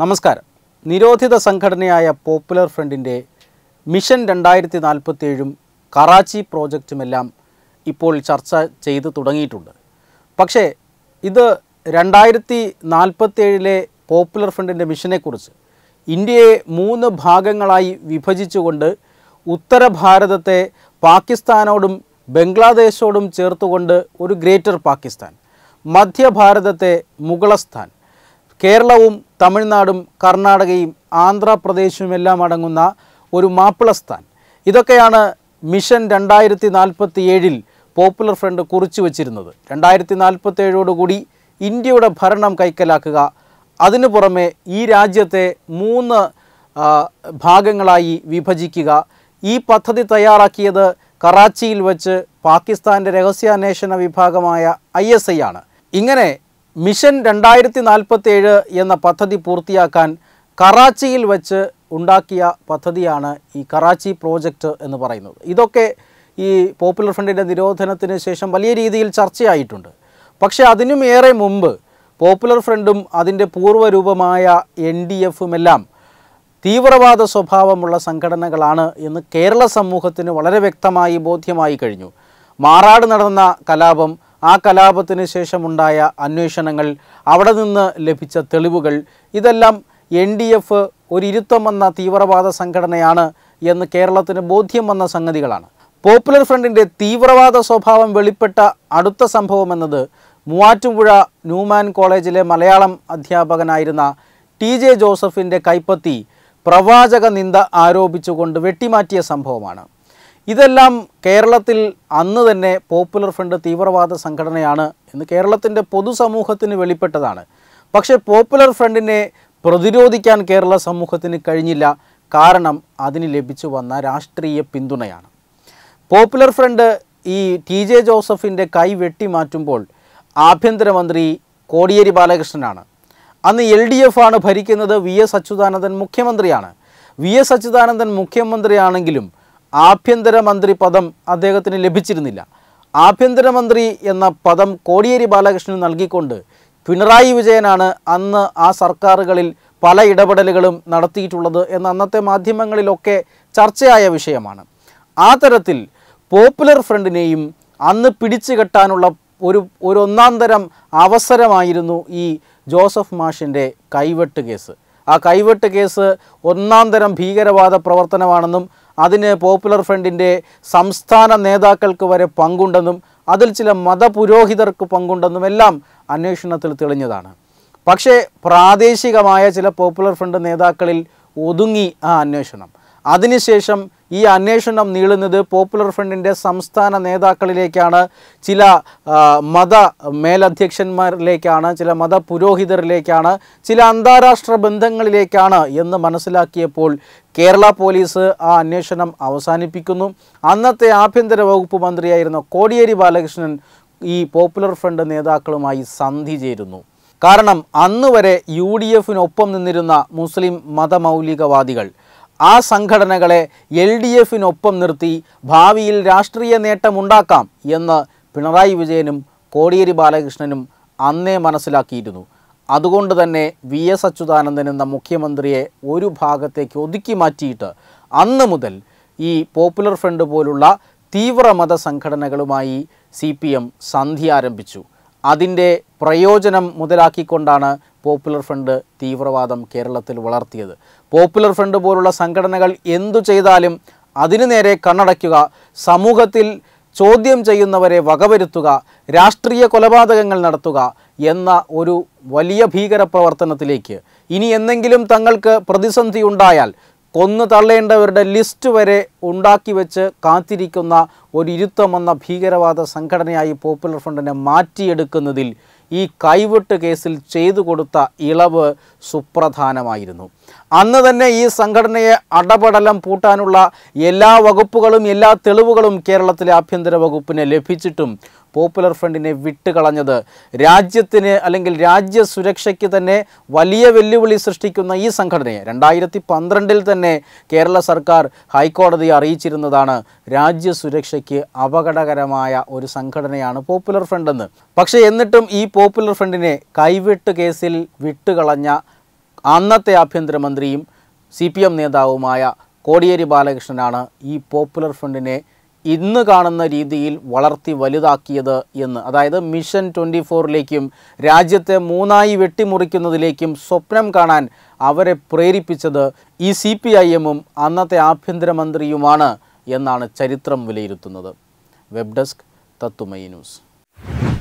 നമസ്കാരം നിരോധിത സംഘടനയായ പോപ്പുലർ ഫ്രണ്ടിൻ്റെ മിഷൻ രണ്ടായിരത്തി നാൽപ്പത്തേഴും കറാച്ചി പ്രോജക്റ്റുമെല്ലാം ഇപ്പോൾ ചർച്ച ചെയ്തു തുടങ്ങിയിട്ടുണ്ട് പക്ഷേ ഇത് രണ്ടായിരത്തി നാൽപ്പത്തേഴിലെ പോപ്പുലർ ഫ്രണ്ടിൻ്റെ മിഷനെക്കുറിച്ച് ഇന്ത്യയെ മൂന്ന് ഭാഗങ്ങളായി വിഭജിച്ചുകൊണ്ട് ഉത്തര ഭാരതത്തെ പാകിസ്ഥാനോടും ബംഗ്ലാദേശോടും ചേർത്തുകൊണ്ട് ഒരു ഗ്രേറ്റർ പാകിസ്ഥാൻ മധ്യഭാരതത്തെ മുഗളസ്ഥാൻ കേരളവും തമിഴ്നാടും കർണാടകയും ആന്ധ്രാപ്രദേശുമെല്ലാം അടങ്ങുന്ന ഒരു മാപ്പിളസ്ഥാൻ ഇതൊക്കെയാണ് മിഷൻ രണ്ടായിരത്തി നാൽപ്പത്തി ഏഴിൽ പോപ്പുലർ ഫ്രണ്ട് കുറിച്ചു വച്ചിരുന്നത് രണ്ടായിരത്തി കൂടി ഇന്ത്യയുടെ ഭരണം കൈക്കലാക്കുക അതിനു പുറമെ ഈ രാജ്യത്തെ മൂന്ന് ഭാഗങ്ങളായി വിഭജിക്കുക ഈ പദ്ധതി തയ്യാറാക്കിയത് കറാച്ചിയിൽ വച്ച് പാകിസ്ഥാൻ്റെ രഹസ്യാന്വേഷണ വിഭാഗമായ ഐ എസ് ഐ ആണ് ഇങ്ങനെ മിഷൻ രണ്ടായിരത്തി ഏഴ് എന്ന പദ്ധതി പൂർത്തിയാക്കാൻ കറാച്ചിയിൽ വച്ച് ഉണ്ടാക്കിയ പദ്ധതിയാണ് ഈ കറാച്ചി പ്രോജക്റ്റ് എന്ന് പറയുന്നത് ഇതൊക്കെ ഈ പോപ്പുലർ ഫ്രണ്ടിൻ്റെ നിരോധനത്തിന് ശേഷം വലിയ രീതിയിൽ ചർച്ചയായിട്ടുണ്ട് പക്ഷേ അതിനും ഏറെ മുമ്പ് പോപ്പുലർ ഫ്രണ്ടും അതിൻ്റെ പൂർവ്വരൂപമായ എൻ ഡി എഫുമെല്ലാം തീവ്രവാദ സ്വഭാവമുള്ള സംഘടനകളാണ് എന്ന് കേരള സമൂഹത്തിന് വളരെ വ്യക്തമായി ബോധ്യമായി കഴിഞ്ഞു മാറാട് നടന്ന കലാപം ആ കലാപത്തിന് ശേഷമുണ്ടായ അന്വേഷണങ്ങൾ അവിടെ നിന്ന് ലഭിച്ച തെളിവുകൾ ഇതെല്ലാം എൻ ഡി എഫ് ഒരു വന്ന തീവ്രവാദ സംഘടനയാണ് എന്ന് കേരളത്തിന് ബോധ്യം വന്ന സംഗതികളാണ് പോപ്പുലർ ഫ്രണ്ടിൻ്റെ തീവ്രവാദ സ്വഭാവം വെളിപ്പെട്ട അടുത്ത സംഭവം എന്നത് മൂവാറ്റുപുഴ ന്യൂമാൻ കോളേജിലെ മലയാളം അധ്യാപകനായിരുന്ന ടി ജെ ജോസഫിൻ്റെ കൈപ്പത്തി പ്രവാചക നിന്ദ ആരോപിച്ചുകൊണ്ട് വെട്ടിമാറ്റിയ സംഭവമാണ് ഇതെല്ലാം കേരളത്തിൽ അന്ന് തന്നെ പോപ്പുലർ ഫ്രണ്ട് തീവ്രവാദ സംഘടനയാണ് എന്ന് കേരളത്തിൻ്റെ പൊതുസമൂഹത്തിന് വെളിപ്പെട്ടതാണ് പക്ഷേ പോപ്പുലർ ഫ്രണ്ടിനെ പ്രതിരോധിക്കാൻ കേരള സമൂഹത്തിന് കഴിഞ്ഞില്ല കാരണം അതിന് ലഭിച്ചു വന്ന രാഷ്ട്രീയ പിന്തുണയാണ് പോപ്പുലർ ഫ്രണ്ട് ഈ ടി ജെ ജോസഫിൻ്റെ കൈ വെട്ടിമാറ്റുമ്പോൾ ആഭ്യന്തരമന്ത്രി കോടിയേരി ബാലകൃഷ്ണനാണ് അന്ന് എൽ ഡി എഫ് ആണ് ഭരിക്കുന്നത് വി എസ് അച്യുതാനന്ദൻ മുഖ്യമന്ത്രിയാണ് വി എസ് അച്യുതാനന്ദൻ മുഖ്യമന്ത്രിയാണെങ്കിലും ആഭ്യന്തരമന്ത്രി പദം അദ്ദേഹത്തിന് ലഭിച്ചിരുന്നില്ല ആഭ്യന്തരമന്ത്രി എന്ന പദം കോടിയേരി ബാലകൃഷ്ണന് നൽകിക്കൊണ്ട് പിണറായി വിജയനാണ് അന്ന് ആ സർക്കാരുകളിൽ പല ഇടപെടലുകളും നടത്തിയിട്ടുള്ളത് എന്ന് അന്നത്തെ മാധ്യമങ്ങളിലൊക്കെ ചർച്ചയായ വിഷയമാണ് ആ തരത്തിൽ പോപ്പുലർ ഫ്രണ്ടിനെയും അന്ന് പിടിച്ചു കെട്ടാനുള്ള ഒരു ഒരു ഒന്നാം തരം അവസരമായിരുന്നു ഈ ജോസഫ് മാഷിൻ്റെ കൈവെട്ട് കേസ് ആ കൈവെട്ട് കേസ് ഒന്നാം തരം ഭീകരവാദ പ്രവർത്തനമാണെന്നും അതിന് പോപ്പുലർ ഫ്രണ്ടിൻ്റെ സംസ്ഥാന നേതാക്കൾക്ക് വരെ പങ്കുണ്ടെന്നും അതിൽ ചില മതപുരോഹിതർക്ക് പങ്കുണ്ടെന്നും എല്ലാം അന്വേഷണത്തിൽ തെളിഞ്ഞതാണ് പക്ഷേ പ്രാദേശികമായ ചില പോപ്പുലർ ഫ്രണ്ട് നേതാക്കളിൽ ഒതുങ്ങി ആ അന്വേഷണം അതിനുശേഷം ഈ അന്വേഷണം നീളുന്നത് പോപ്പുലർ ഫ്രണ്ടിൻ്റെ സംസ്ഥാന നേതാക്കളിലേക്കാണ് ചില മത മേലധ്യക്ഷന്മാരിലേക്കാണ് ചില മത പുരോഹിതരിലേക്കാണ് ചില അന്താരാഷ്ട്ര ബന്ധങ്ങളിലേക്കാണ് എന്ന് മനസ്സിലാക്കിയപ്പോൾ കേരള പോലീസ് ആ അന്വേഷണം അവസാനിപ്പിക്കുന്നു അന്നത്തെ ആഭ്യന്തര വകുപ്പ് മന്ത്രിയായിരുന്ന കോടിയേരി ബാലകൃഷ്ണൻ ഈ പോപ്പുലർ ഫ്രണ്ട് നേതാക്കളുമായി സന്ധി ചേരുന്നു കാരണം അന്നുവരെ വരെ യു ഡി എഫിനൊപ്പം നിന്നിരുന്ന മുസ്ലിം മതമൗലികവാദികൾ ആ സംഘടനകളെ എൽ ഡി എഫിനൊപ്പം നിർത്തി ഭാവിയിൽ രാഷ്ട്രീയ നേട്ടമുണ്ടാക്കാം എന്ന് പിണറായി വിജയനും കോടിയേരി ബാലകൃഷ്ണനും അന്നേ മനസ്സിലാക്കിയിരുന്നു അതുകൊണ്ട് തന്നെ വി എസ് അച്യുതാനന്ദൻ എന്ന മുഖ്യമന്ത്രിയെ ഒരു ഭാഗത്തേക്ക് ഒതുക്കി മാറ്റിയിട്ട് അന്ന് മുതൽ ഈ പോപ്പുലർ ഫ്രണ്ട് പോലുള്ള തീവ്ര മത സംഘടനകളുമായി സി പി എം സന്ധി ആരംഭിച്ചു അതിൻ്റെ പ്രയോജനം മുതലാക്കിക്കൊണ്ടാണ് പോപ്പുലർ ഫ്രണ്ട് തീവ്രവാദം കേരളത്തിൽ വളർത്തിയത് പോപ്പുലർ ഫ്രണ്ട് പോലുള്ള സംഘടനകൾ എന്തു ചെയ്താലും അതിനു നേരെ കണ്ണടയ്ക്കുക സമൂഹത്തിൽ ചോദ്യം ചെയ്യുന്നവരെ വകവരുത്തുക രാഷ്ട്രീയ കൊലപാതകങ്ങൾ നടത്തുക എന്ന ഒരു വലിയ ഭീകര പ്രവർത്തനത്തിലേക്ക് ഇനി എന്തെങ്കിലും തങ്ങൾക്ക് പ്രതിസന്ധി ഉണ്ടായാൽ കൊന്നു തള്ളേണ്ടവരുടെ ലിസ്റ്റ് വരെ ഉണ്ടാക്കി വെച്ച് കാത്തിരിക്കുന്ന ഒരു ഇരുത്തമെന്ന ഭീകരവാദ സംഘടനയായി പോപ്പുലർ ഫ്രണ്ടിനെ മാറ്റിയെടുക്കുന്നതിൽ ഈ കൈവിട്ട് കേസിൽ ചെയ്തു കൊടുത്ത ഇളവ് സുപ്രധാനമായിരുന്നു അന്ന് തന്നെ ഈ സംഘടനയെ അടപടലം പൂട്ടാനുള്ള എല്ലാ വകുപ്പുകളും എല്ലാ തെളിവുകളും കേരളത്തിലെ ആഭ്യന്തര വകുപ്പിന് ലഭിച്ചിട്ടും പോപ്പുലർ ഫ്രണ്ടിനെ വിട്ടുകളഞ്ഞത് രാജ്യത്തിന് അല്ലെങ്കിൽ രാജ്യ സുരക്ഷയ്ക്ക് തന്നെ വലിയ വെല്ലുവിളി സൃഷ്ടിക്കുന്ന ഈ സംഘടനയെ രണ്ടായിരത്തി പന്ത്രണ്ടിൽ തന്നെ കേരള സർക്കാർ ഹൈക്കോടതിയെ അറിയിച്ചിരുന്നതാണ് രാജ്യ സുരക്ഷയ്ക്ക് അപകടകരമായ ഒരു സംഘടനയാണ് പോപ്പുലർ ഫ്രണ്ട് എന്ന് പക്ഷേ എന്നിട്ടും ഈ പോപ്പുലർ ഫ്രണ്ടിനെ കൈവിട്ട് കേസിൽ വിട്ടുകളഞ്ഞ അന്നത്തെ ആഭ്യന്തരമന്ത്രിയും സി പി എം നേതാവുമായ കോടിയേരി ബാലകൃഷ്ണനാണ് ഈ പോപ്പുലർ ഫ്രണ്ടിനെ ഇന്ന് കാണുന്ന രീതിയിൽ വളർത്തി വലുതാക്കിയത് എന്ന് അതായത് മിഷൻ ട്വൻ്റി ഫോറിലേക്കും രാജ്യത്തെ മൂന്നായി വെട്ടിമുറിക്കുന്നതിലേക്കും സ്വപ്നം കാണാൻ അവരെ പ്രേരിപ്പിച്ചത് ഈ സി പി ഐ എമ്മും അന്നത്തെ ആഭ്യന്തരമന്ത്രിയുമാണ് എന്നാണ് ചരിത്രം വിലയിരുത്തുന്നത് വെബ് ഡെസ്ക് തത്തുമൈ ന്യൂസ്